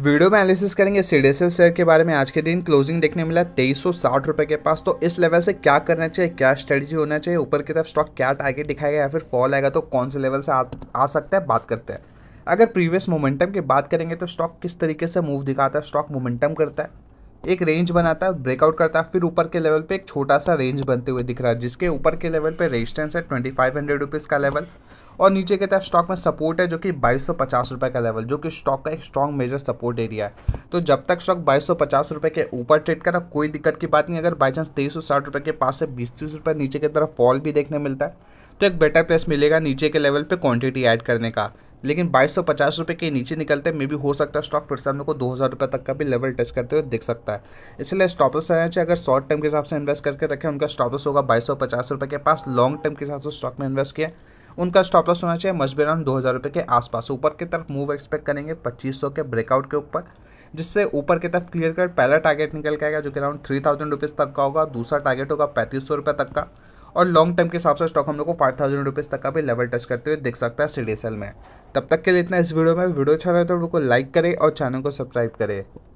video में analysis करेंगे CDSL share के बारे में आज के दिन क्लोजिंग देखने मिला तेईस सौ साठ रुपये के पास तो इस लेवल से क्या करना चाहिए क्या स्ट्रेटजी होना चाहिए ऊपर की तरफ स्टॉक क्या टारगेट दिखाएगा या फिर फॉल आएगा तो कौन से लेवल से आ, आ सकता है बात करते हैं अगर प्रीवियस मोमेंटम की बात करेंगे तो स्टॉक किस तरीके से मूव दिखाता है स्टॉक मोमेंटम करता है एक रेंज बनाता है ब्रेकआउट करता है फिर ऊपर के लेवल पे एक छोटा सा रेंज बनते हुए दिख रहा है जिसके ऊपर के लेवल पे रेजिस्टेंस है ट्वेंटी फाइव हंड्रेड रुपीज़ का लेवल और नीचे की तरफ स्टॉक में सपोर्ट है जो कि बाईस रुपए का लेवल जो कि स्टॉक का एक स्ट्रॉन्ग मेजर सपोर्ट एरिया है तो जब तक स्टॉक बाईस रुपए के ऊपर ट्रेड कर रहा कोई दिक्कत की बात नहीं अगर बाई चांस तेईस रुपए के पास से बीस तीस रुपये नीचे की तरफ फॉल भी देखने मिलता है तो एक बेटर प्लेस मिलेगा नीचे के लेवल पर क्वान्टिटी ऐड करने का लेकिन बाईस सौ पचास रुपये के नीचे निकलते मे भी हो सकता है स्टॉक फिर से हम लोग को दो हज़ार रुपये तक का भी लेवल टच करते हुए दिख सकता है इसलिए स्टॉपलस रहना चाहिए अगर शॉर्ट टर्म के हिसाब से इन्वेस्ट करके रखें उनका स्टॉपलस होगा बाईस सौ पचास रुपये के पास लॉन्ग टर्म के हिसाब से स्टॉक में इन्वेस्ट किया उनका स्टॉप लॉस होना चाहिए मस्ट बी अराउंड दो हज़ार रुपये के आसपास ऊपर की तरफ मूव एक्सपेक्ट करेंगे पच्चीस सौ के ब्रेकआउट के ऊपर जिससे ऊपर की तरफ क्लियर कर पहला टारगेट निकल के आएगा जो कि अराउंड थ्री थाउजेंड रुपीज़ तक का होगा दूसरा टारगेट होगा पैंतीस सौ रुपये तक का और लॉन्ग टर्म के हिसाब से स्टॉक हम लोग को फाइव थाउजेंड रुपीज़ तक का भी लेवल टच करते हुए दिख सकता है सी में तब तक के लिए इतना इस वीडियो में वीडियो अच्छा रहे तो वीडियो को लाइक करें और चैनल को सब्सक्राइब करें